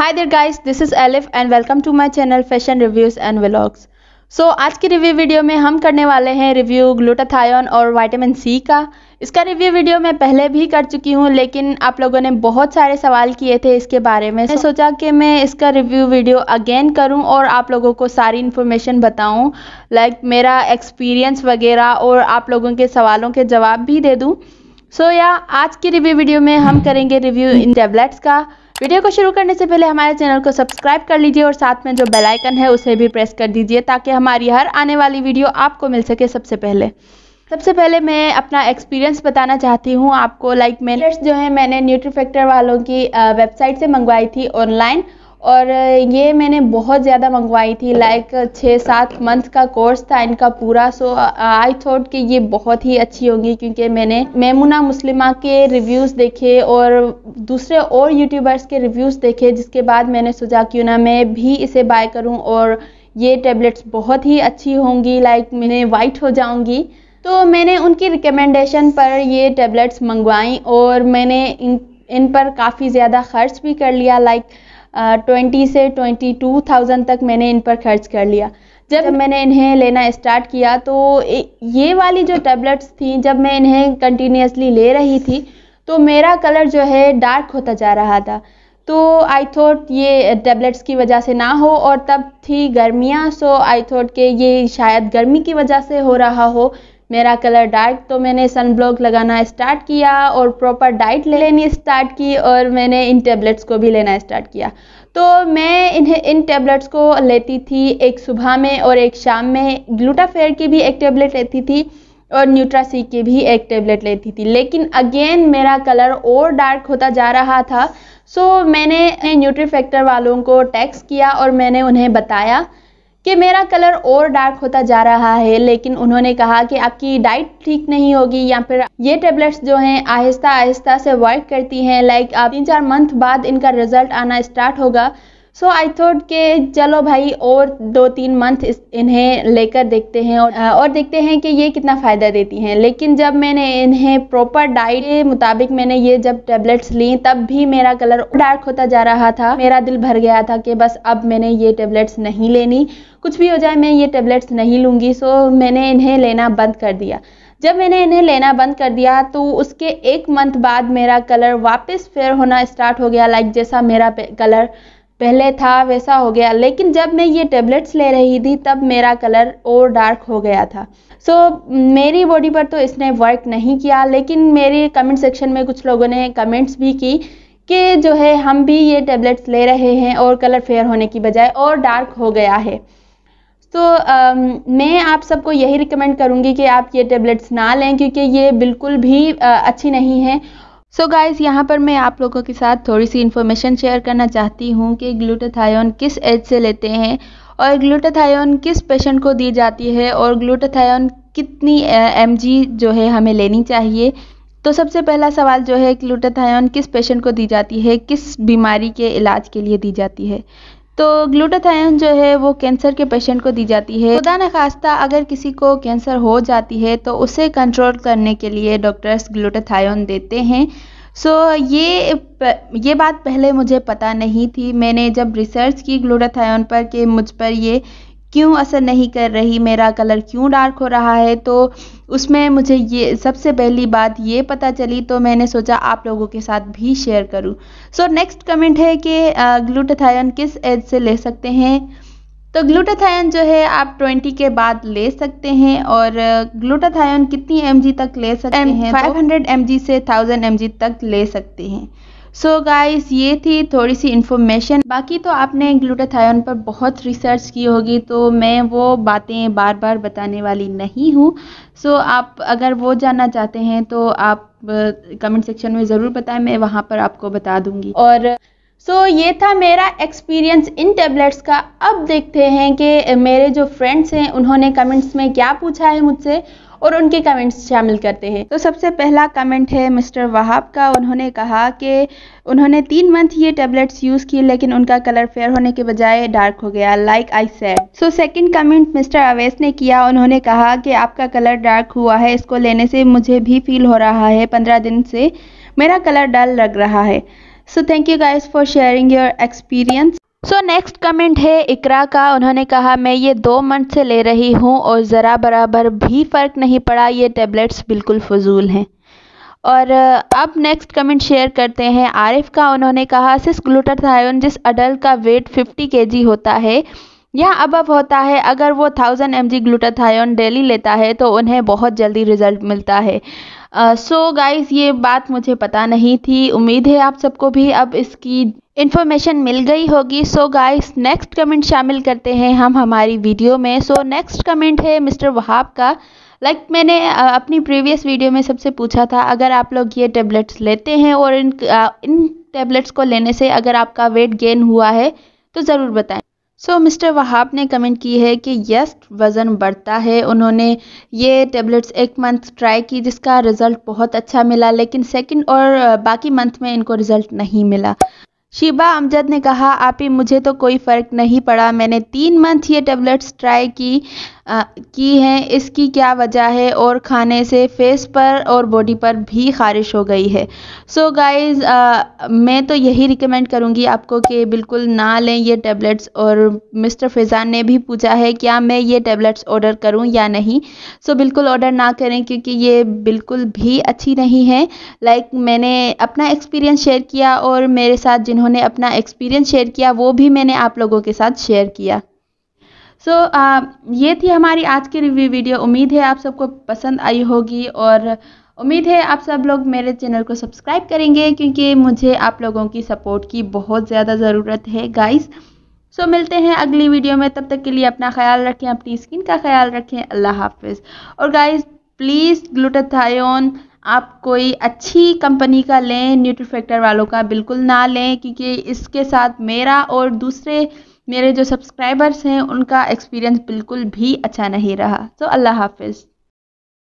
high there guys this is Elif and welcome to my channel fashion reviews and vlogs so आज की review video में हम करने वाले हैं रिव्यू ग्लूटाथायन और वाइटामिन सी का इसका रिव्यू वीडियो मैं पहले भी कर चुकी हूँ लेकिन आप लोगों ने बहुत सारे सवाल किए थे इसके बारे में मैं सोचा कि मैं इसका रिव्यू वीडियो अगेन करूँ और आप लोगों को सारी इन्फॉर्मेशन बताऊँ लाइक मेरा एक्सपीरियंस वगैरह और आप लोगों के सवालों के जवाब भी दे दूँ सो या आज की रिव्यू वीडियो में हम करेंगे रिव्यू इन टेबलेट्स का वीडियो को शुरू करने से पहले हमारे चैनल को सब्सक्राइब कर लीजिए और साथ में जो बेल आइकन है उसे भी प्रेस कर दीजिए ताकि हमारी हर आने वाली वीडियो आपको मिल सके सबसे पहले सबसे पहले मैं अपना एक्सपीरियंस बताना चाहती हूँ आपको लाइक like, जो है मैंने न्यूट्रीफैक्टर वालों की वेबसाइट से मंगवाई थी ऑनलाइन और ये मैंने बहुत ज़्यादा मंगवाई थी लाइक छः सात मंथ का कोर्स था इनका पूरा सो आई थॉट कि ये बहुत ही अच्छी होंगी क्योंकि मैंने मेमुना मुस्लिमा के रिव्यूज़ देखे और दूसरे और यूट्यूबर्स के रिव्यूज़ देखे जिसके बाद मैंने सोचा क्यों ना मैं भी इसे बाय करूँ और ये टेबलेट्स बहुत ही अच्छी होंगी लाइक मैंने वाइट हो जाऊँगी तो मैंने उनकी रिकमेंडेशन पर ये टेबलेट्स मंगवाई और मैंने इन इन पर काफ़ी ज़्यादा खर्च भी कर लिया लाइक ट्वेंटी से ट्वेंटी टू थाउजेंड तक मैंने इन पर खर्च कर लिया जब मैंने इन्हें लेना स्टार्ट किया तो ये वाली जो टैबलेट्स थी जब मैं इन्हें कंटिन्यूसली ले रही थी तो मेरा कलर जो है डार्क होता जा रहा था तो आई थॉट ये टैबलेट्स की वजह से ना हो और तब थी गर्मियाँ सो आई थॉट के ये शायद गर्मी की वजह से हो रहा हो मेरा कलर डार्क तो मैंने सन ब्लॉक लगाना स्टार्ट किया और प्रॉपर डाइट ले लेनी स्टार्ट की और मैंने इन टेबलेट्स को भी लेना स्टार्ट किया तो मैं इन्हें इन टेबलेट्स को लेती थी एक सुबह में और एक शाम में ग्लूटाफेयर की भी एक टेबलेट लेती थी और न्यूट्रासी की भी एक टेबलेट लेती थी लेकिन अगेन मेरा कलर और डार्क होता जा रहा था सो मैंने न्यूट्री फैक्टर वालों को टैक्स किया और मैंने उन्हें बताया कि मेरा कलर और डार्क होता जा रहा है लेकिन उन्होंने कहा कि आपकी डाइट ठीक नहीं होगी या फिर ये टेबलेट्स जो हैं आहिस्ता आहिस्ता से वर्क करती हैं लाइक आप तीन चार मंथ बाद इनका रिजल्ट आना स्टार्ट होगा सो आई थॉट के चलो भाई और दो तीन मंथ इन्हें लेकर देखते हैं और और देखते हैं कि ये कितना फ़ायदा देती हैं लेकिन जब मैंने इन्हें प्रॉपर डाइट के मुताबिक मैंने ये जब टेबलेट्स ली तब भी मेरा कलर डार्क होता जा रहा था मेरा दिल भर गया था कि बस अब मैंने ये टेबलेट्स नहीं लेनी कुछ भी हो जाए मैं ये टेबलेट्स नहीं लूँगी सो मैंने इन्हें लेना बंद कर दिया जब मैंने इन्हें लेना बंद कर दिया तो उसके एक मंथ बाद मेरा कलर वापस फेयर होना स्टार्ट हो गया लाइक जैसा मेरा कलर पहले था वैसा हो गया लेकिन जब मैं ये टेबलेट्स ले रही थी तब मेरा कलर और डार्क हो गया था सो so, मेरी बॉडी पर तो इसने वर्क नहीं किया लेकिन मेरे कमेंट सेक्शन में कुछ लोगों ने कमेंट्स भी की कि जो है हम भी ये टेबलेट्स ले रहे हैं और कलर फेयर होने की बजाय और डार्क हो गया है तो आ, मैं आप सबको यही रिकमेंड करूँगी कि आप ये टेबलेट्स ना लें क्योंकि ये बिल्कुल भी आ, अच्छी नहीं है सो so गाइज यहाँ पर मैं आप लोगों के साथ थोड़ी सी इन्फॉर्मेशन शेयर करना चाहती हूँ कि ग्लूटाथायोन किस एज से लेते हैं और ग्लूटाथायोन किस पेशेंट को दी जाती है और ग्लूटाथायोन कितनी एम जो है हमें लेनी चाहिए तो सबसे पहला सवाल जो है ग्लूटाथायोन किस पेशेंट को दी जाती है किस बीमारी के इलाज के लिए दी जाती है तो ग्लूटाथायन जो है वो कैंसर के पेशेंट को दी जाती है खुदा न खास्ता अगर किसी को कैंसर हो जाती है तो उसे कंट्रोल करने के लिए डॉक्टर्स ग्लूटाथायन देते हैं सो so, ये ये बात पहले मुझे पता नहीं थी मैंने जब रिसर्च की ग्लूटाथायन पर कि मुझ पर ये क्यों असर नहीं कर रही मेरा कलर क्यों डार्क हो रहा है तो उसमें मुझे ये सबसे पहली बात ये पता चली तो मैंने सोचा आप लोगों के साथ भी शेयर करूं सो नेक्स्ट कमेंट है कि ग्लूटाथायन किस एज से ले सकते हैं तो ग्लूटाथायन जो है आप 20 के बाद ले सकते हैं और ग्लूटाथायन कितनी एम तक ले सकते हैं फाइव एम से थाउजेंड एम तक ले सकते हैं सो so गाइस ये थी थोड़ी सी इन्फॉर्मेशन बाकी तो आपने ग्लूटाथायोन पर बहुत रिसर्च की होगी तो मैं वो बातें बार बार बताने वाली नहीं हूँ सो so आप अगर वो जानना चाहते हैं तो आप कमेंट सेक्शन में ज़रूर बताएं मैं वहाँ पर आपको बता दूँगी और सो so, ये था मेरा एक्सपीरियंस इन टेबलेट्स का अब देखते हैं कि मेरे जो फ्रेंड्स हैं उन्होंने कमेंट्स में क्या पूछा है मुझसे और उनके कमेंट्स शामिल करते हैं तो सबसे पहला कमेंट है मिस्टर वहाब का उन्होंने कहा कि उन्होंने तीन मंथ ये टेबलेट्स यूज़ किए लेकिन उनका कलर फेयर होने के बजाय डार्क हो गया like I said so second comment mister Awais ने किया उन्होंने कहा कि आपका कलर डार्क हुआ है इसको लेने से मुझे भी फील हो रहा है पंद्रह दिन से मेरा कलर डल लग रहा है so thank you guys for sharing your experience so next comment है इकरा का उन्होंने कहा मैं ये दो मंथ से ले रही हूँ और ज़रा बराबर भी फ़र्क नहीं पड़ा ये टेबलेट्स बिल्कुल फजूल हैं और uh, अब नेक्स्ट कमेंट शेयर करते हैं आरिफ का उन्होंने कहा सिस ग्लूटाथायोन जिस अडल्ट का वेट 50 केजी होता है अब अब होता है अगर वो thousand M G glutathione daily लेता है तो उन्हें बहुत जल्दी रिजल्ट मिलता है सो uh, गाइस so ये बात मुझे पता नहीं थी उम्मीद है आप सबको भी अब इसकी इन्फॉर्मेशन मिल गई होगी सो गाइस नेक्स्ट कमेंट शामिल करते हैं हम हमारी वीडियो में सो नेक्स्ट कमेंट है मिस्टर वहाब का लाइक like मैंने अपनी प्रीवियस वीडियो में सबसे पूछा था अगर आप लोग ये टेबलेट्स लेते हैं और इन इन टेबलेट्स को लेने से अगर आपका वेट गेन हुआ है तो ज़रूर बताएं सो मिस्टर वहाब ने कमेंट की है कि यस वज़न बढ़ता है उन्होंने ये टेबलेट्स एक मंथ ट्राई की जिसका रिज़ल्ट बहुत अच्छा मिला लेकिन सेकंड और बाकी मंथ में इनको रिज़ल्ट नहीं मिला शिबा अमजद ने कहा आप ही मुझे तो कोई फ़र्क नहीं पड़ा मैंने तीन मंथ ये टेबलेट्स ट्राई की की हैं इसकी क्या वजह है और खाने से फेस पर और बॉडी पर भी ख़ारिश हो गई है सो so गाइस मैं तो यही रिकमेंड करूँगी आपको कि बिल्कुल ना लें ये टैबलेट्स और मिस्टर फैज़ान ने भी पूछा है क्या मैं ये टैबलेट्स ऑर्डर करूँ या नहीं सो so, बिल्कुल ऑर्डर ना करें क्योंकि ये बिल्कुल भी अच्छी नहीं है लाइक like, मैंने अपना एक्सपीरियंस शेयर किया और मेरे साथ जिन्होंने अपना एक्सपीरियंस शेयर किया वो भी मैंने आप लोगों के साथ शेयर किया सो so, uh, ये थी हमारी आज की रिव्यू वीडियो उम्मीद है आप सबको पसंद आई होगी और उम्मीद है आप सब लोग मेरे चैनल को सब्सक्राइब करेंगे क्योंकि मुझे आप लोगों की सपोर्ट की बहुत ज़्यादा ज़रूरत है गाइस सो so, मिलते हैं अगली वीडियो में तब तक के लिए अपना ख्याल रखें अपनी स्किन का ख्याल रखें अल्लाह हाफिज़ और गाइस प्लीज़ ग्लूटाथायोन आप कोई अच्छी कंपनी का लें न्यूट्रीफेक्टर वालों का बिल्कुल ना लें क्योंकि इसके साथ मेरा और दूसरे मेरे जो सब्सक्राइबर्स हैं उनका एक्सपीरियंस बिल्कुल भी अच्छा नहीं रहा सो अल्लाह हाफिज़